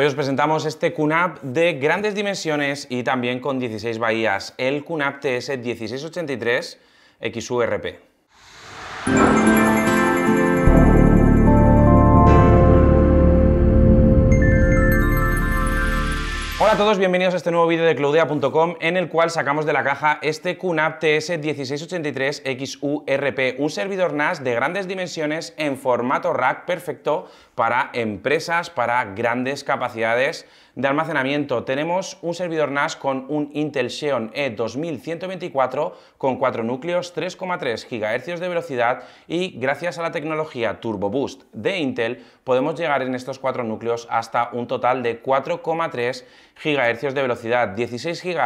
Hoy os presentamos este QNAP de grandes dimensiones y también con 16 bahías, el QNAP TS1683 XURP. Hola a todos, bienvenidos a este nuevo vídeo de claudia.com en el cual sacamos de la caja este QNAP TS1683XURP, un servidor NAS de grandes dimensiones en formato rack perfecto para empresas, para grandes capacidades de almacenamiento. Tenemos un servidor NAS con un Intel Xeon E2124 con 4 núcleos, 3,3 GHz de velocidad y gracias a la tecnología Turbo Boost de Intel podemos llegar en estos 4 núcleos hasta un total de 4,3 GHz de velocidad, 16 GB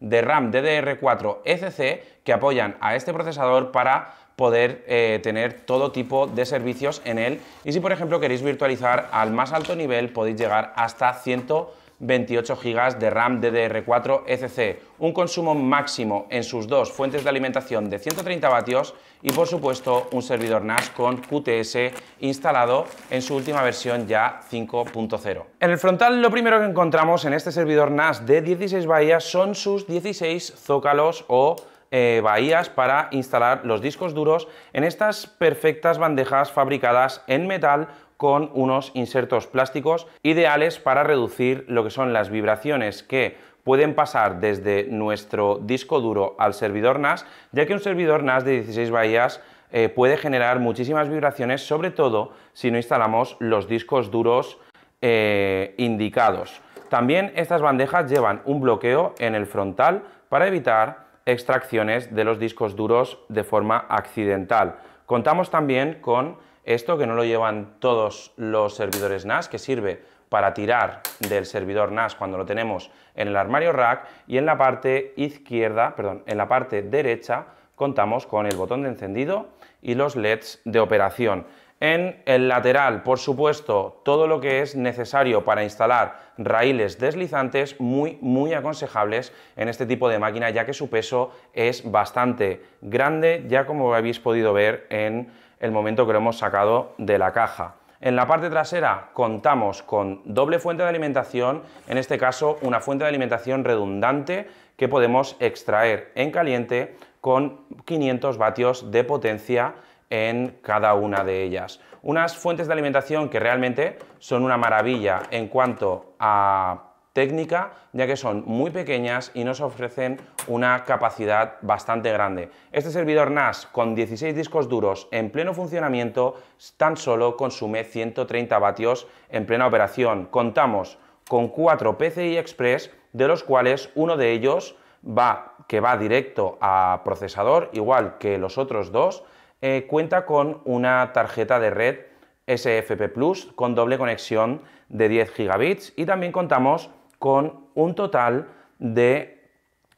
de RAM DDR4 ECC que apoyan a este procesador para poder eh, tener todo tipo de servicios en él. Y si, por ejemplo, queréis virtualizar al más alto nivel, podéis llegar hasta 128 GB de RAM DDR4 ECC, un consumo máximo en sus dos fuentes de alimentación de 130 vatios y, por supuesto, un servidor NAS con QTS instalado en su última versión ya 5.0. En el frontal, lo primero que encontramos en este servidor NAS de 16 bahías son sus 16 zócalos o eh, bahías para instalar los discos duros en estas perfectas bandejas fabricadas en metal con unos insertos plásticos ideales para reducir lo que son las vibraciones que pueden pasar desde nuestro disco duro al servidor NAS, ya que un servidor NAS de 16 bahías eh, puede generar muchísimas vibraciones, sobre todo si no instalamos los discos duros eh, indicados. También estas bandejas llevan un bloqueo en el frontal para evitar extracciones de los discos duros de forma accidental. Contamos también con esto que no lo llevan todos los servidores NAS, que sirve para tirar del servidor NAS cuando lo tenemos en el armario rack y en la parte izquierda, perdón, en la parte derecha contamos con el botón de encendido y los LEDs de operación. En el lateral, por supuesto, todo lo que es necesario para instalar raíles deslizantes muy, muy aconsejables en este tipo de máquina, ya que su peso es bastante grande, ya como habéis podido ver en el momento que lo hemos sacado de la caja. En la parte trasera contamos con doble fuente de alimentación, en este caso una fuente de alimentación redundante que podemos extraer en caliente con 500 vatios de potencia en cada una de ellas. Unas fuentes de alimentación que realmente son una maravilla en cuanto a técnica, ya que son muy pequeñas y nos ofrecen una capacidad bastante grande. Este servidor NAS con 16 discos duros en pleno funcionamiento tan solo consume 130 vatios en plena operación. Contamos con 4 PCI Express, de los cuales uno de ellos va que va directo a procesador, igual que los otros dos, eh, cuenta con una tarjeta de red SFP Plus con doble conexión de 10 gigabits y también contamos con un total de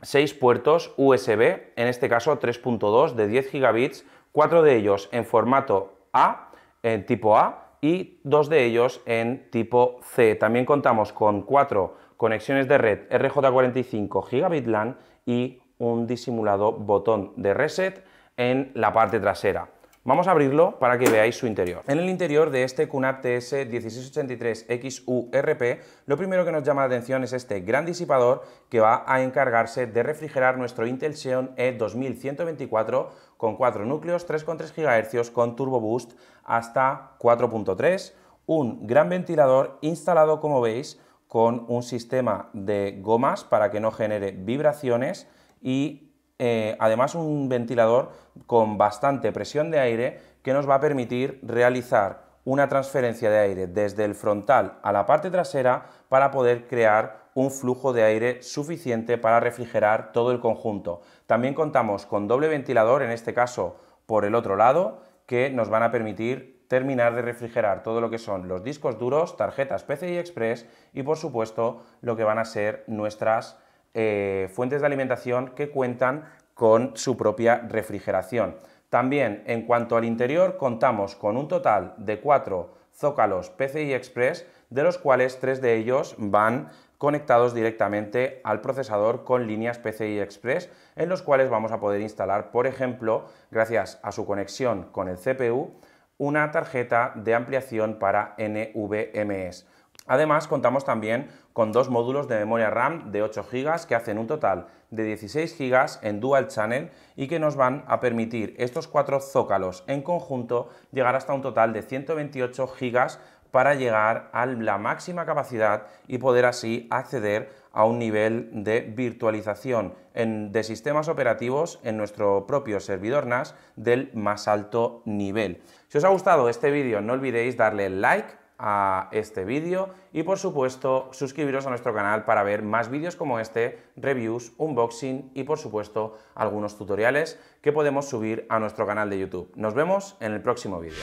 6 puertos USB, en este caso 3.2 de 10 gigabits, 4 de ellos en formato A, en tipo A, y 2 de ellos en tipo C. También contamos con 4 conexiones de red RJ45 Gigabit LAN y un disimulado botón de reset en la parte trasera. Vamos a abrirlo para que veáis su interior. En el interior de este QNAP TS 1683XURP, lo primero que nos llama la atención es este gran disipador que va a encargarse de refrigerar nuestro Intel Xeon E2124 con 4 núcleos, 3,3 GHz con Turbo Boost hasta 4.3, un gran ventilador instalado como veis con un sistema de gomas para que no genere vibraciones y eh, además un ventilador con bastante presión de aire que nos va a permitir realizar una transferencia de aire desde el frontal a la parte trasera para poder crear un flujo de aire suficiente para refrigerar todo el conjunto. También contamos con doble ventilador, en este caso por el otro lado, que nos van a permitir terminar de refrigerar todo lo que son los discos duros, tarjetas PCI Express y por supuesto lo que van a ser nuestras eh, fuentes de alimentación que cuentan con su propia refrigeración. También en cuanto al interior contamos con un total de cuatro zócalos PCI Express, de los cuales tres de ellos van conectados directamente al procesador con líneas PCI Express, en los cuales vamos a poder instalar, por ejemplo, gracias a su conexión con el CPU, una tarjeta de ampliación para NVMS. Además, contamos también con dos módulos de memoria RAM de 8 GB que hacen un total de 16 GB en dual channel y que nos van a permitir estos cuatro zócalos en conjunto llegar hasta un total de 128 GB para llegar a la máxima capacidad y poder así acceder a un nivel de virtualización de sistemas operativos en nuestro propio servidor NAS del más alto nivel. Si os ha gustado este vídeo no olvidéis darle like, a este vídeo y por supuesto suscribiros a nuestro canal para ver más vídeos como este, reviews, unboxing y por supuesto algunos tutoriales que podemos subir a nuestro canal de YouTube. Nos vemos en el próximo vídeo.